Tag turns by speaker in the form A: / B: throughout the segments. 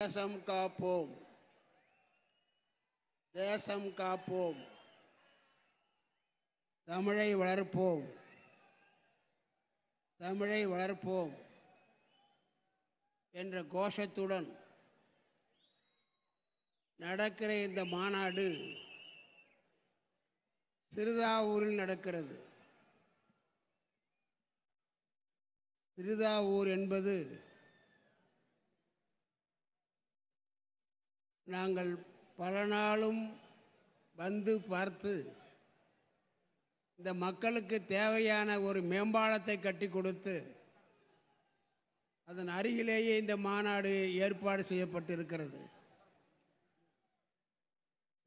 A: தேசம் காப்போம் தேசம் காப்போம் தமிழை வளர்ப்போம் தமிழை வளர்ப்போம் என்ற கோஷத்துடன் நடக்கிற இந்த மாநாடு சிறுதாவூரில் நடக்கிறது சிறுதாவூர் என்பது நாங்கள் பல நாளும் வந்து பார்த்து இந்த மக்களுக்கு தேவையான ஒரு மேம்பாலத்தை கட்டி கொடுத்து அதன் அருகிலேயே இந்த மாநாடு ஏற்பாடு செய்யப்பட்டிருக்கிறது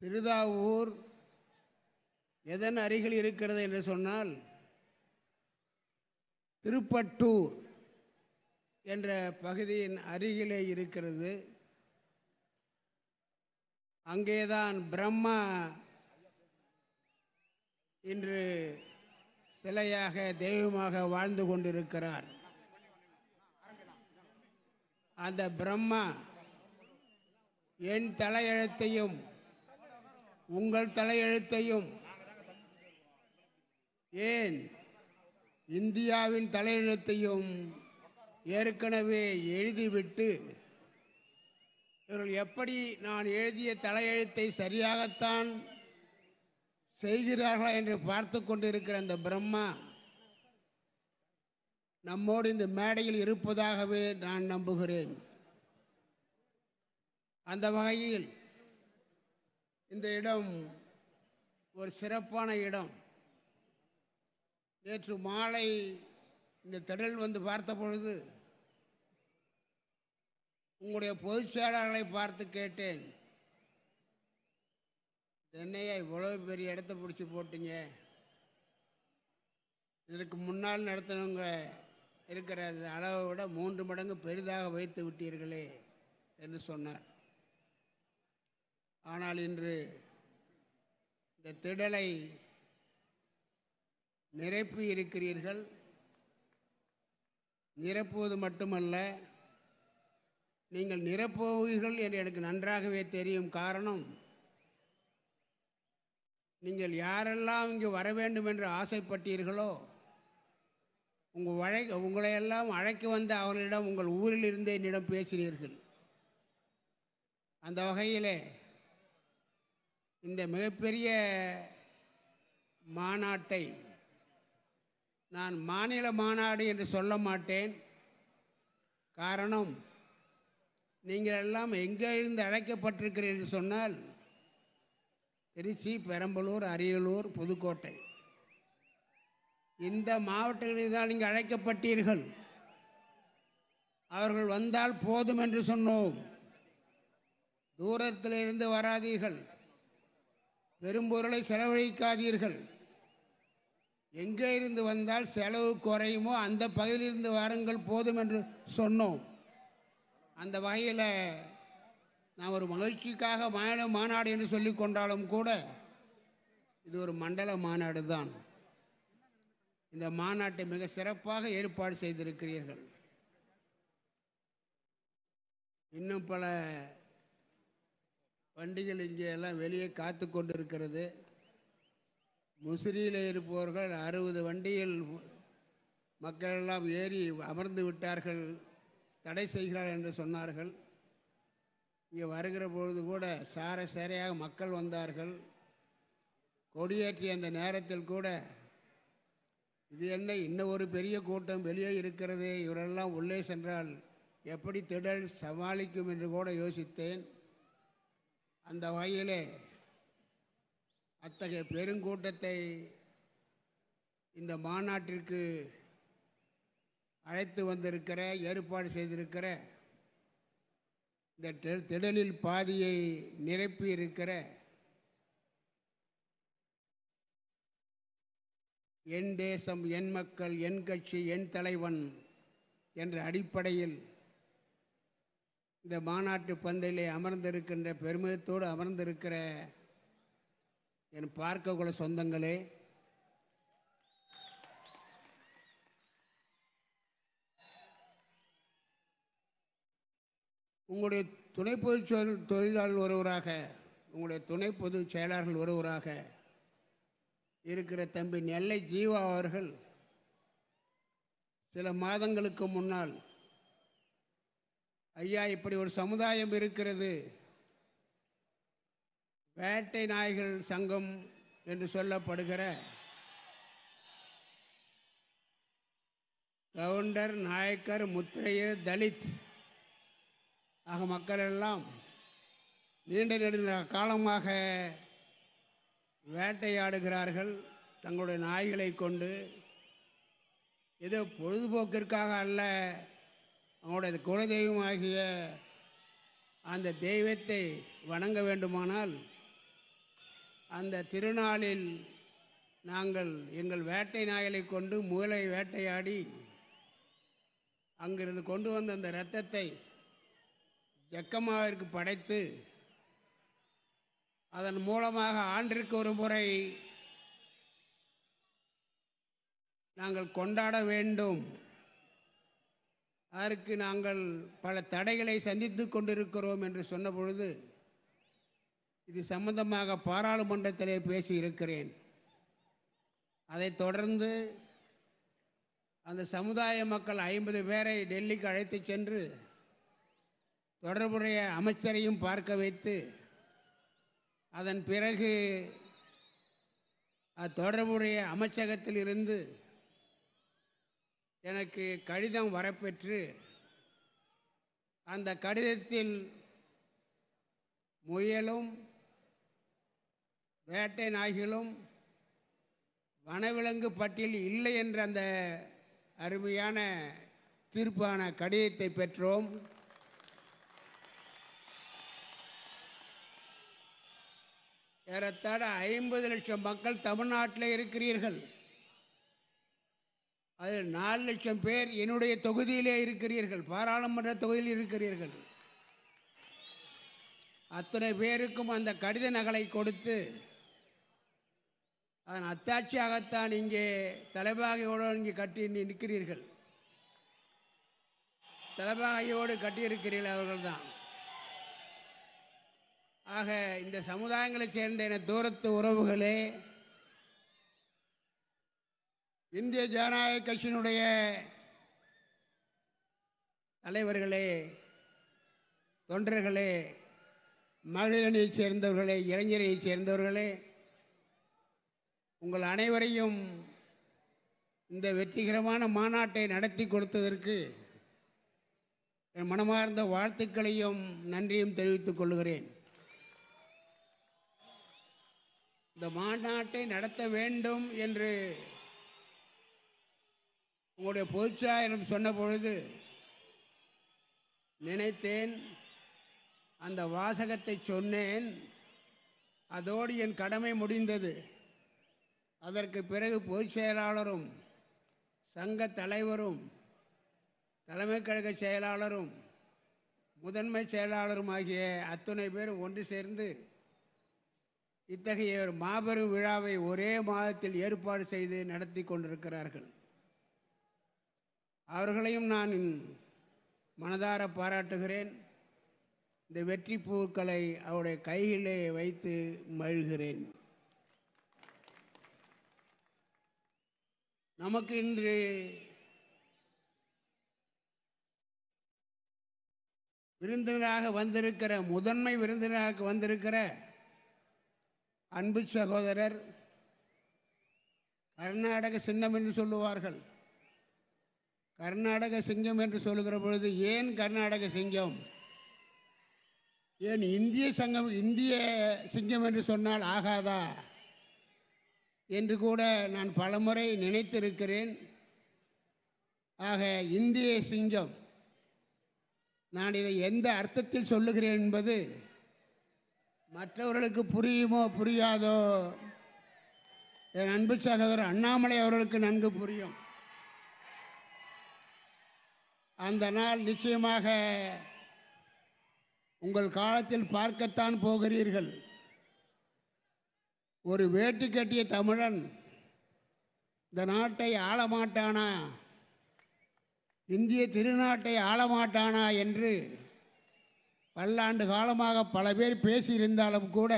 A: திருதாவூர் எதன் அருகில் இருக்கிறது என்று சொன்னால் திருப்பட்டூர் என்ற பகுதியின் அருகிலே இருக்கிறது அங்கேதான் பிரம்மா இன்று சிலையாக தெய்வமாக வாழ்ந்து கொண்டிருக்கிறார் அந்த பிரம்மா என் தலையெழுத்தையும் உங்கள் தலையெழுத்தையும் ஏன் இந்தியாவின் தலையெழுத்தையும் ஏற்கனவே எழுதிவிட்டு இவர்கள் எப்படி நான் எழுதிய தலையெழுத்தை சரியாகத்தான் செய்கிறார்களா என்று பார்த்து கொண்டிருக்கிற அந்த பிரம்மா நம்மோடு இந்த மேடையில் இருப்பதாகவே நான் நம்புகிறேன் அந்த வகையில் இந்த இடம் ஒரு சிறப்பான இடம் நேற்று மாலை இந்த திடல் வந்து பார்த்த பொழுது உங்களுடைய பொதுச் செயலாளர்களை பார்த்து கேட்டேன் என்னையா இவ்வளோ பெரிய இடத்த பிடிச்சி போட்டிங்க இதற்கு முன்னால் நடத்தினவங்க இருக்கிற அளவை விட மூன்று மடங்கு பெரிதாக வைத்து விட்டீர்களே என்று சொன்னார் ஆனால் இன்று இந்த திடலை நிரப்பி இருக்கிறீர்கள் நிரப்புவது மட்டுமல்ல நீங்கள் நிரப்போவீர்கள் என்று எனக்கு நன்றாகவே தெரியும் காரணம் நீங்கள் யாரெல்லாம் இங்கு வர வேண்டும் என்று ஆசைப்பட்டீர்களோ உங்கள் வழை உங்களையெல்லாம் அழைக்க வந்த அவர்களிடம் உங்கள் ஊரில் இருந்தே என்னிடம் பேசினீர்கள் அந்த வகையிலே இந்த மிகப்பெரிய மாநாட்டை நான் மாநில மாநாடு என்று சொல்ல மாட்டேன் காரணம் நீங்கள் எல்லாம் எங்கே இருந்து அழைக்கப்பட்டிருக்கிறீர்கள் சொன்னால் திருச்சி பெரம்பலூர் அரியலூர் புதுக்கோட்டை இந்த மாவட்டங்களில் தான் நீங்கள் அழைக்கப்பட்டீர்கள் அவர்கள் வந்தால் போதும் என்று சொன்னோம் தூரத்தில் இருந்து வராதீர்கள் பெரும்பொருளை செலவழிக்காதீர்கள் எங்கே இருந்து வந்தால் செலவு குறையுமோ அந்த பகுதியிலிருந்து வாருங்கள் போதும் என்று சொன்னோம் அந்த வகையில் நான் ஒரு மகிழ்ச்சிக்காக மாநில மாநாடு என்று சொல்லி கொண்டாலும் கூட இது ஒரு மண்டல மாநாடு தான் இந்த மாநாட்டை மிக சிறப்பாக ஏற்பாடு செய்திருக்கிறீர்கள் இன்னும் பல வண்டிகள் இங்கே எல்லாம் வெளியே காத்து கொண்டிருக்கிறது முசிறியில் இருப்பவர்கள் அறுபது வண்டியில் மக்கள் எல்லாம் ஏறி அமர்ந்து விட்டார்கள் தடை செய்கிறார் என்று சொன்னார்கள் இங்கே வருகிற பொழுது கூட சார சேரையாக மக்கள் வந்தார்கள் கொடியேற்றிய அந்த நேரத்தில் கூட இது என்ன இன்னும் ஒரு பெரிய கூட்டம் வெளியே இருக்கிறது இவரெல்லாம் உள்ளே சென்றால் எப்படி திடல் சமாளிக்கும் என்று கூட யோசித்தேன் அந்த வகையிலே அத்தகைய பெருங்கூட்டத்தை இந்த மாநாட்டிற்கு அழைத்து வந்திருக்கிற ஏற்பாடு செய்திருக்கிற இந்த திடலில் பாதியை நிரப்பி இருக்கிற என் தேசம் என் மக்கள் என் கட்சி என் தலைவன் என்ற அடிப்படையில் இந்த மாநாட்டு பந்தையிலே அமர்ந்திருக்கின்ற பெருமிதத்தோடு அமர்ந்திருக்கிற என் பார்க்கக்குள்ள சொந்தங்களே உங்களுடைய துணை பொதுச் தொழிலாளர் ஒருவராக உங்களுடைய துணை பொதுச் செயலாளர்கள் ஒருவராக இருக்கிற தம்பி நெல்லை ஜீவா அவர்கள் சில மாதங்களுக்கு முன்னால் ஐயா இப்படி ஒரு சமுதாயம் இருக்கிறது வேட்டை நாய்கள் சங்கம் என்று சொல்லப்படுகிற கவுண்டர் நாயக்கர் முத்திரையர் தலித் ஆக மக்கள் எல்லாம் நீண்ட நெடுந்த காலமாக வேட்டையாடுகிறார்கள் தங்களுடைய நாய்களை கொண்டு ஏதோ பொழுதுபோக்கிற்காக அல்ல அவங்களுடைய குலதெய்வமாகிய அந்த தெய்வத்தை வணங்க வேண்டுமானால் அந்த திருநாளில் நாங்கள் எங்கள் வேட்டை நாய்களை கொண்டு முதலை வேட்டையாடி அங்கிருந்து கொண்டு வந்த அந்த இரத்தத்தை ஜக்கமாவிற்கு படைத்து அதன் மூலமாக ஆண்டிற்கு ஒரு முறை நாங்கள் கொண்டாட வேண்டும் அதற்கு நாங்கள் பல தடைகளை சந்தித்து கொண்டிருக்கிறோம் என்று சொன்ன பொழுது இது சம்பந்தமாக பாராளுமன்றத்திலே பேசியிருக்கிறேன் அதைத் தொடர்ந்து அந்த சமுதாய மக்கள் ஐம்பது பேரை டெல்லிக்கு அழைத்து சென்று தொடர்புடைய அமைச்சரையும் பார்க்க வைத்து அதன் பிறகு தொடர்புடைய அமைச்சகத்திலிருந்து எனக்கு கடிதம் வரப்பெற்று அந்த கடிதத்தில் முயலும் வேட்டை நாய்களும் வனவிலங்கு பட்டியல் இல்லை என்ற அந்த அருமையான தீர்ப்பான கடிதத்தை பெற்றோம் ஏறத்தாழ ஐம்பது லட்சம் மக்கள் தமிழ்நாட்டில் இருக்கிறீர்கள் அதில் நாலு லட்சம் பேர் என்னுடைய தொகுதியிலே இருக்கிறீர்கள் பாராளுமன்ற தொகுதியில் இருக்கிறீர்கள் அத்தனை பேருக்கும் அந்த கடித நகலை கொடுத்து அதன் அத்தாட்சியாகத்தான் இங்கே தலைபாகையோடு இங்கே கட்டி நிற்கிறீர்கள் தலைபாகையோடு கட்டியிருக்கிறீர்கள் அவர்கள்தான் ஆக இந்த சமுதாயங்களைச் சேர்ந்த என தூரத்து உறவுகளே இந்திய ஜனநாயக கட்சியினுடைய தலைவர்களே தொண்டர்களே மகளிரணியைச் சேர்ந்தவர்களே இளைஞரணியைச் சேர்ந்தவர்களே உங்கள் அனைவரையும் இந்த வெற்றிகரமான மாநாட்டை நடத்தி கொடுத்ததற்கு என் மனமார்ந்த வாழ்த்துக்களையும் நன்றியும் தெரிவித்துக் கொள்கிறேன் இந்த மாநாட்டை நடத்த வேண்டும் என்று உங்களுடைய பொதுச்சாயனம் சொன்ன பொழுது நினைத்தேன் அந்த வாசகத்தை சொன்னேன் அதோடு என் கடமை முடிந்தது அதற்கு பிறகு பொதுச் செயலாளரும் சங்க தலைவரும் தலைமை கழக செயலாளரும் முதன்மை செயலாளரும் ஆகிய அத்துணை பேர் ஒன்று சேர்ந்து இத்தகைய ஒரு மாபெரும் விழாவை ஒரே மாதத்தில் ஏற்பாடு செய்து நடத்தி கொண்டிருக்கிறார்கள் அவர்களையும் நான் மனதார பாராட்டுகிறேன் இந்த வெற்றி பூக்களை அவருடைய கைகளே வைத்து மழுகிறேன் நமக்கு இன்று விருந்தினராக வந்திருக்கிற முதன்மை விருந்தினராக வந்திருக்கிற அன்பு சகோதரர் கர்நாடக சின்னம் என்று சொல்லுவார்கள் கர்நாடக சிங்கம் என்று சொல்லுகிற பொழுது ஏன் கர்நாடக சிங்கம் ஏன் இந்திய சங்கம் இந்திய சிங்கம் என்று சொன்னால் ஆகாதா என்று கூட நான் பலமுறை நினைத்திருக்கிறேன் ஆக இந்திய சிங்கம் நான் இதை எந்த அர்த்தத்தில் சொல்லுகிறேன் என்பது மற்றவர்களுக்கு புரியுமோ புரியாதோ என் அன்பு சகோதரர் அண்ணாமலை அவர்களுக்கு நன்கு புரியும் அந்த நாள் நிச்சயமாக உங்கள் காலத்தில் பார்க்கத்தான் போகிறீர்கள் ஒரு வேட்டி கட்டிய தமிழன் இந்த நாட்டை ஆளமாட்டானா இந்திய திருநாட்டை ஆளமாட்டானா என்று பல்லாண்டு காலமாக பல பேர் பேசியிருந்தாலும் கூட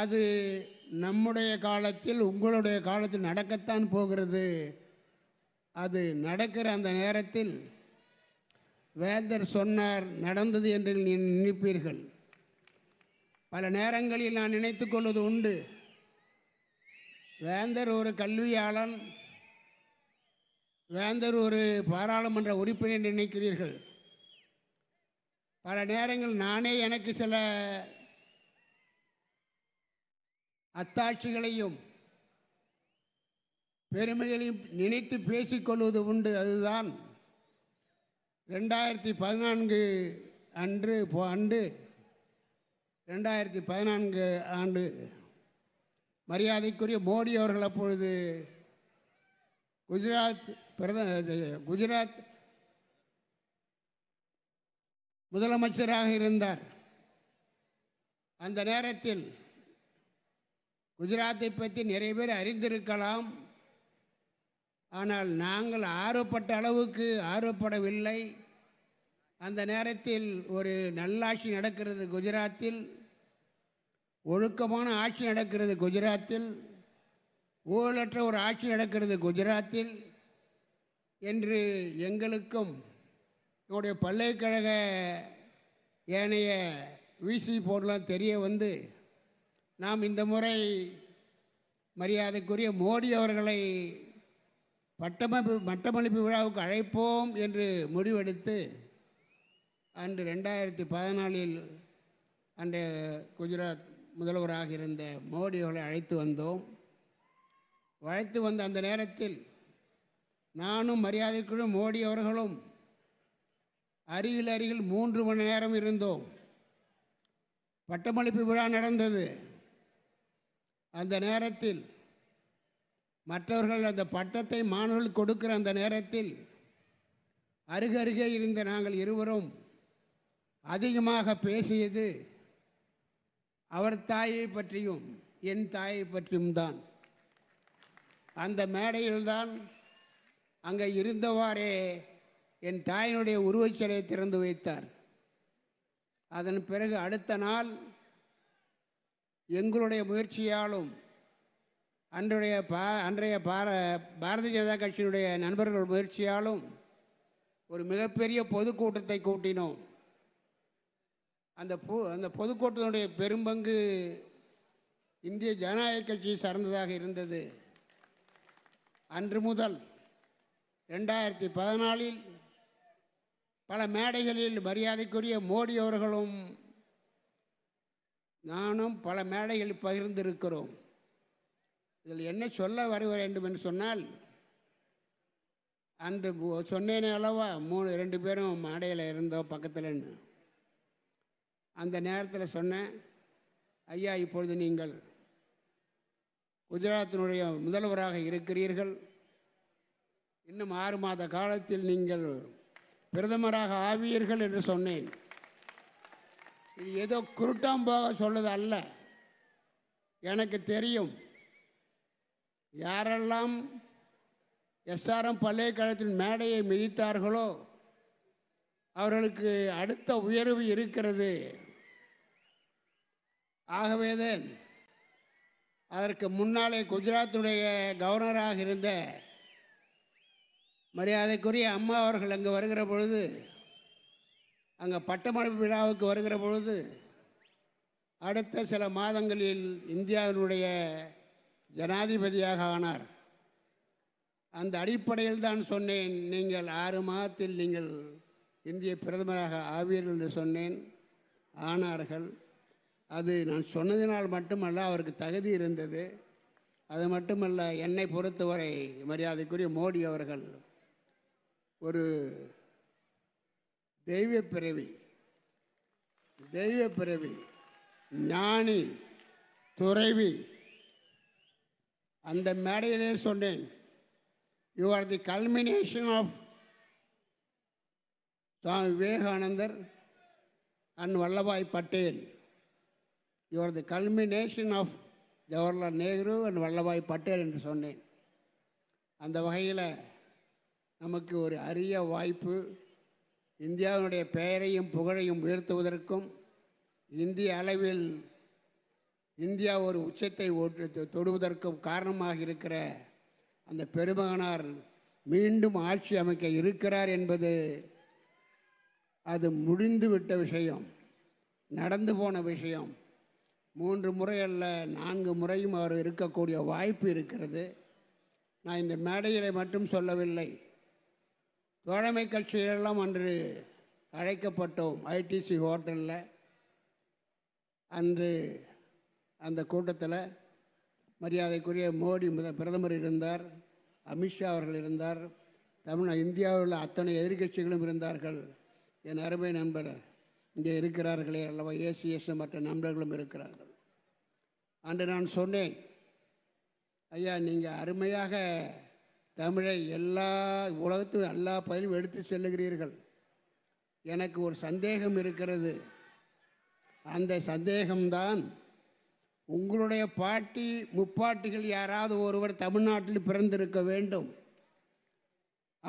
A: அது நம்முடைய காலத்தில் உங்களுடைய காலத்தில் நடக்கத்தான் போகிறது அது நடக்கிற அந்த நேரத்தில் வேந்தர் சொன்னார் நடந்தது என்று நினைப்பீர்கள் பல நேரங்களில் நான் நினைத்து கொள்வது உண்டு வேந்தர் ஒரு கல்வியாளன் வேந்தர் ஒரு பாராளுமன்ற உறுப்பினர் நினைக்கிறீர்கள் பல நேரங்கள் நானே எனக்கு சில அத்தாட்சிகளையும் பெருமைகளையும் நினைத்து பேசிக்கொள்வது உண்டு அதுதான் ரெண்டாயிரத்தி பதினான்கு அன்று ஆண்டு ரெண்டாயிரத்தி பதினான்கு ஆண்டு மரியாதைக்குரிய மோடி அவர்கள் அப்பொழுது குஜராத் பிரத குஜராத் முதலமைச்சராக இருந்தார் அந்த நேரத்தில் குஜராத்தை பற்றி நிறைய பேர் அறிந்திருக்கலாம் ஆனால் நாங்கள் ஆர்வப்பட்ட அளவுக்கு ஆர்வப்படவில்லை அந்த நேரத்தில் ஒரு நல்லாட்சி நடக்கிறது குஜராத்தில் ஒழுக்கமான ஆட்சி நடக்கிறது குஜராத்தில் ஊழலற்ற ஒரு ஆட்சி நடக்கிறது குஜராத்தில் என்று எங்களுக்கும் என்னுடைய பல்கலைக்கழக ஏனைய விசி போர்லாம் தெரிய வந்து நாம் இந்த முறை மரியாதைக்குரிய மோடி அவர்களை பட்டமளிப்பு பட்டமளிப்பு விழாவுக்கு அழைப்போம் என்று முடிவெடுத்து அன்று ரெண்டாயிரத்தி பதினாலில் அன்றைய குஜராத் முதல்வராக இருந்த மோடி அவர்களை அழைத்து வந்தோம் அழைத்து வந்த அந்த நேரத்தில் நானும் மரியாதைக்குழு மோடி அவர்களும் அருகில் அருகில் மூன்று மணி நேரம் இருந்தோம் பட்டமளிப்பு விழா நடந்தது அந்த நேரத்தில் மற்றவர்கள் அந்த பட்டத்தை மாணவர்கள் கொடுக்கிற அந்த நேரத்தில் அருகருகே இருந்த நாங்கள் இருவரும் அதிகமாக பேசியது அவர் தாயை பற்றியும் என் தாயை பற்றியும் தான் அந்த மேடையில்தான் அங்கே இருந்தவாறே என் தாயினுடைய உருவச்சிலையை திறந்து வைத்தார் அதன் பிறகு அடுத்த நாள் எங்களுடைய முயற்சியாலும் அன்றைய பா அன்றைய பார பாரதிய ஜனதா கட்சியினுடைய நண்பர்கள் முயற்சியாலும் ஒரு மிகப்பெரிய பொதுக்கூட்டத்தை கூட்டினோம் அந்த பொ அந்த பொதுக்கூட்டத்தினுடைய பெரும்பங்கு இந்திய ஜனநாயக கட்சி சார்ந்ததாக இருந்தது அன்று முதல் ரெண்டாயிரத்தி பதினாலில் பல மேடைகளில் மரியாதைக்குரிய மோடி அவர்களும் நானும் பல மேடைகள் பகிர்ந்திருக்கிறோம் இதில் என்ன சொல்ல வர வேண்டும் என்று சொன்னால் அன்று சொன்னேனே அளவா மூணு ரெண்டு பேரும் மேடையில் இருந்தோம் பக்கத்தில் அந்த நேரத்தில் சொன்னேன் ஐயா இப்பொழுது நீங்கள் குஜராத்தினுடைய முதல்வராக இருக்கிறீர்கள் இன்னும் ஆறு மாத காலத்தில் நீங்கள் பிரதமராக ஆவீர்கள் என்று சொன்னேன் இது ஏதோ குருட்டாம்பாக சொல்வது அல்ல எனக்கு தெரியும் யாரெல்லாம் எஸ்ஆர்எம் பல்கலைக்கழகத்தின் மேடையை மிதித்தார்களோ அவர்களுக்கு அடுத்த உயர்வு இருக்கிறது ஆகவேதான் அதற்கு முன்னாலே குஜராத்துடைய கவர்னராக இருந்த மரியாதைக்குரிய அம்மா அவர்கள் அங்கே வருகிற பொழுது அங்கே பட்டமளிப்பு விழாவுக்கு வருகிற பொழுது அடுத்த சில மாதங்களில் இந்தியாவினுடைய ஜனாதிபதியாக ஆனார் அந்த அடிப்படையில் தான் சொன்னேன் நீங்கள் ஆறு மாதத்தில் நீங்கள் இந்திய பிரதமராக ஆவீர்கள் என்று சொன்னேன் ஆனார்கள் அது நான் சொன்னதினால் மட்டுமல்ல அவருக்கு தகுதி இருந்தது அது மட்டுமல்ல என்னை பொறுத்தவரை மரியாதைக்குரிய மோடி அவர்கள் ஒரு தெய்வ பிறவி தெய்வ பிறவி ஞானி துறைவி அந்த மேடையிலே சொன்னேன் you are the culmination of Swami Vivekanandar and Vallabhbhai Patel you are the culmination of Jawaharlal Nehru and Vallabhbhai Patel என்று சொன்னேன் அந்த வகையில் நமக்கு ஒரு அரிய வாய்ப்பு இந்தியாவினுடைய பெயரையும் புகழையும் உயர்த்துவதற்கும் இந்திய அளவில் இந்தியா ஒரு உச்சத்தை ஓட்டு தொடுவதற்கும் காரணமாக இருக்கிற அந்த பெருமகனார் மீண்டும் ஆட்சி அமைக்க இருக்கிறார் என்பது அது முடிந்து விட்ட விஷயம் நடந்து போன விஷயம் மூன்று முறை அல்ல நான்கு முறையும் அவர் இருக்கக்கூடிய வாய்ப்பு இருக்கிறது நான் இந்த மேடைகளை மட்டும் சொல்லவில்லை தோழமை கட்சிகளெல்லாம் அன்று அழைக்கப்பட்டோம் ஐடிசி ஹோட்டலில் அன்று அந்த கூட்டத்தில் மரியாதைக்குரிய மோடி முத பிரதமர் இருந்தார் அமித்ஷா அவர்கள் இருந்தார் தமிழ் இந்தியாவில் உள்ள அத்தனை எதிர்கட்சிகளும் இருந்தார்கள் என் அருமை நண்பர் இங்கே இருக்கிறார்களே அல்லவா ஏசிஎஸ் மற்ற நண்பர்களும் இருக்கிறார்கள் அன்று நான் சொன்னேன் ஐயா நீங்கள் அருமையாக தமிழை எல்லா உலகத்து எல்லா பதிலும் எடுத்து செல்லுகிறீர்கள் எனக்கு ஒரு சந்தேகம் இருக்கிறது அந்த சந்தேகம்தான் உங்களுடைய பாட்டி முப்பாட்டிகள் யாராவது ஒருவர் தமிழ்நாட்டில் பிறந்திருக்க வேண்டும்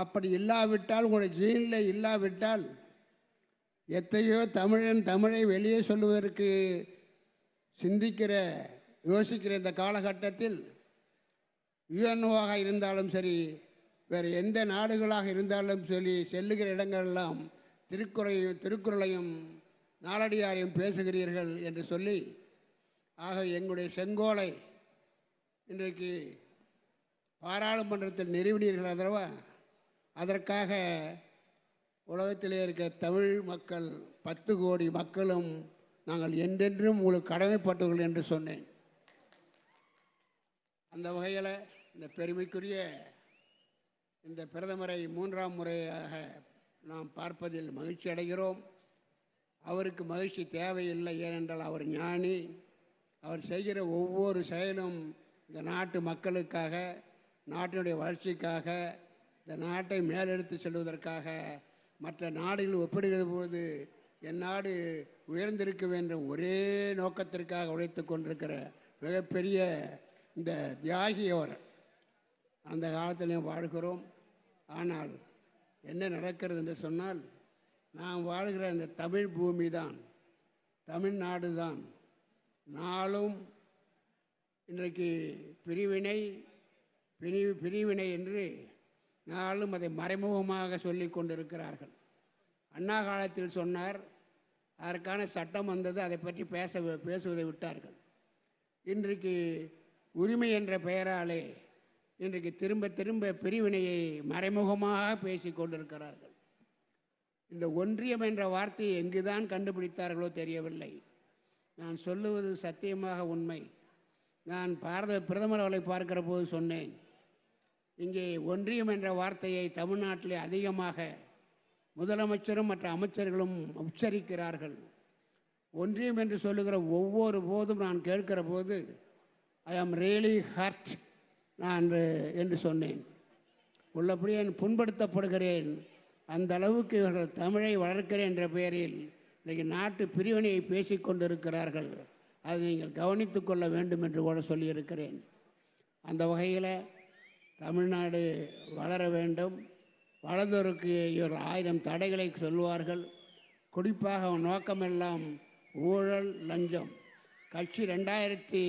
A: அப்படி இல்லாவிட்டால் உங்களுடைய ஜீனில் இல்லாவிட்டால் எத்தையோ தமிழன் தமிழை வெளியே சொல்லுவதற்கு சிந்திக்கிற யோசிக்கிற இந்த காலகட்டத்தில் யுஎன்ஓவாக இருந்தாலும் சரி வேறு எந்த நாடுகளாக இருந்தாலும் சரி செல்லுகிற இடங்களெல்லாம் திருக்குறையும் திருக்குறளையும் நாளடியாரையும் பேசுகிறீர்கள் என்று சொல்லி ஆக எங்களுடைய செங்கோலை இன்றைக்கு பாராளுமன்றத்தில் நிறுவினீர்கள் அதரவா அதற்காக உலகத்திலே இருக்க தமிழ் மக்கள் பத்து கோடி மக்களும் நாங்கள் என்றென்றும் உங்களுக்கு கடமைப்பட்டுகள் என்று சொன்னேன் அந்த வகையில் இந்த பெருமைக்குரிய இந்த பிரதமரை மூன்றாம் முறையாக நாம் பார்ப்பதில் மகிழ்ச்சி அடைகிறோம் அவருக்கு மகிழ்ச்சி தேவையில்லை ஏனென்றால் அவர் ஞானி அவர் செய்கிற ஒவ்வொரு செயலும் இந்த நாட்டு மக்களுக்காக நாட்டினுடைய வளர்ச்சிக்காக இந்த நாட்டை மேலெடுத்து செல்வதற்காக மற்ற நாடுகள் ஒப்பிடுகிற போது என் நாடு உயர்ந்திருக்க வேண்டும் ஒரே நோக்கத்திற்காக உழைத்து கொண்டிருக்கிற மிகப்பெரிய இந்த தியாகி அந்த காலத்திலையும் வாழ்கிறோம் ஆனால் என்ன நடக்கிறது என்று சொன்னால் நாம் வாழ்கிற இந்த தமிழ் பூமி தான் தமிழ்நாடு தான் நாளும் இன்றைக்கு பிரிவினை பிரி பிரிவினை என்று நாளும் அதை மறைமுகமாக சொல்லி கொண்டிருக்கிறார்கள் அண்ணா காலத்தில் சொன்னார் அதற்கான சட்டம் வந்தது அதை பற்றி பேச பேசுவதை விட்டார்கள் இன்றைக்கு உரிமை என்ற பெயராலே இன்றைக்கு திரும்ப திரும்ப பிரிவினையை மறைமுகமாக பேசி கொண்டிருக்கிறார்கள் இந்த ஒன்றியம் என்ற வார்த்தையை எங்குதான் கண்டுபிடித்தார்களோ தெரியவில்லை நான் சொல்லுவது சத்தியமாக உண்மை நான் பாரத பிரதமர் அவளை பார்க்கிற போது சொன்னேன் இங்கே ஒன்றியம் என்ற வார்த்தையை தமிழ்நாட்டில் அதிகமாக முதலமைச்சரும் மற்ற அமைச்சர்களும் உச்சரிக்கிறார்கள் ஒன்றியம் என்று சொல்லுகிற ஒவ்வொரு போதும் நான் கேட்கிற போது ஐ ஆம் ரியலி ஹர்ட் நான் என்று சொன்னேன் உள்ளபடியே புண்படுத்தப்படுகிறேன் அந்த அளவுக்கு இவர்கள் தமிழை வளர்க்கிறேன் என்ற பெயரில் இன்றைக்கு நாட்டு பிரிவினையை பேசி கொண்டிருக்கிறார்கள் அதை நீங்கள் கவனித்து கொள்ள வேண்டும் என்று கூட சொல்லியிருக்கிறேன் அந்த வகையில் தமிழ்நாடு வளர வேண்டும் வளர்ந்தோருக்கு இவர் ஆயிரம் தடைகளை சொல்வார்கள் குறிப்பாக நோக்கமெல்லாம் ஊழல் லஞ்சம் கட்சி ரெண்டாயிரத்தி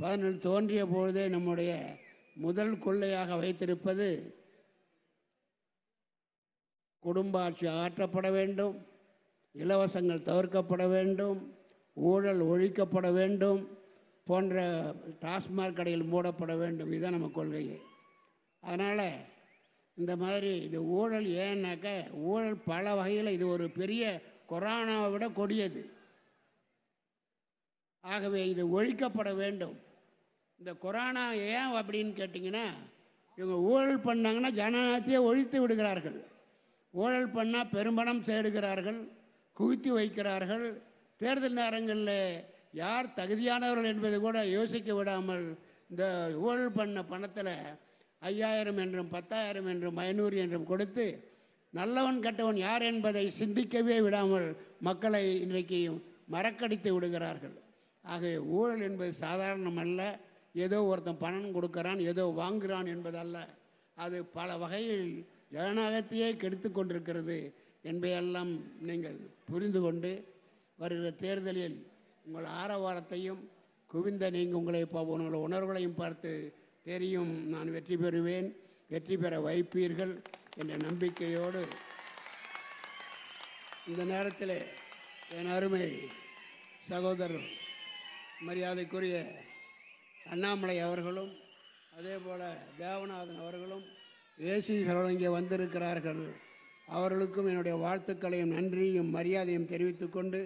A: பதினொன்று தோன்றிய பொழுதே நம்முடைய முதல் கொள்ளையாக வைத்திருப்பது குடும்ப ஆட்சி ஆற்றப்பட வேண்டும் இலவசங்கள் தவிர்க்கப்பட வேண்டும் ஊழல் ஒழிக்கப்பட வேண்டும் போன்ற டாஸ்மாக் கடையில் மூடப்பட வேண்டும் இதுதான் நம்ம கொள்கையே அதனால் இந்த மாதிரி இது ஊழல் ஏன்னாக்க ஊழல் பல வகையில் இது ஒரு பெரிய கொரோனாவை விட கொடியது ஆகவே இது ஒழிக்கப்பட வேண்டும் இந்த கொரோனா ஏன் அப்படின்னு கேட்டிங்கன்னா இவங்க ஊழல் பண்ணாங்கன்னா ஜனநாயகத்தையே ஒழித்து விடுகிறார்கள் ஊழல் பண்ணால் பெரும்பணம் தேடுகிறார்கள் குவித்து வைக்கிறார்கள் தேர்தல் நேரங்களில் யார் தகுதியானவர்கள் என்பது கூட யோசிக்க விடாமல் இந்த ஊழல் பண்ண பணத்தில் ஐயாயிரம் என்றும் பத்தாயிரம் என்றும் ஐநூறு என்றும் கொடுத்து நல்லவன் கெட்டவன் யார் என்பதை சிந்திக்கவே விடாமல் மக்களை இன்றைக்கு மறக்கடித்து விடுகிறார்கள் ஆகவே ஊழல் என்பது சாதாரணமல்ல ஏதோ ஒருத்தன் பணம் கொடுக்கறான் ஏதோ வாங்குகிறான் என்பதல்ல அது பல வகையில் ஜனநாயகத்தையே கெடுத்து கொண்டிருக்கிறது என்பதையெல்லாம் நீங்கள் புரிந்து கொண்டு வருகிற தேர்தலில் உங்கள் ஆரவாரத்தையும் குவிந்த நீங்கள் உங்களை உங்கள் உணர்வுகளையும் பார்த்து தெரியும் நான் வெற்றி பெறுவேன் வெற்றி பெற வைப்பீர்கள் என்ற நம்பிக்கையோடு இந்த நேரத்தில் என் அருமை சகோதரர் மரியாதைக்குரிய அண்ணாமலை அவர்களும் அதே போல் தேவநாதன் அவர்களும் தேசிகர்கள் இங்கே வந்திருக்கிறார்கள் அவர்களுக்கும் என்னுடைய வாழ்த்துக்களையும் நன்றியும் மரியாதையும் தெரிவித்து கொண்டு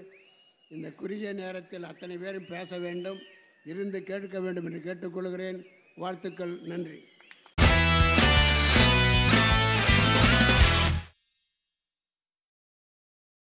A: இந்த குறுகிய நேரத்தில் அத்தனை பேரும் பேச வேண்டும் இருந்து கேட்க வேண்டும் என்று கேட்டுக்கொள்கிறேன் வாழ்த்துக்கள் நன்றி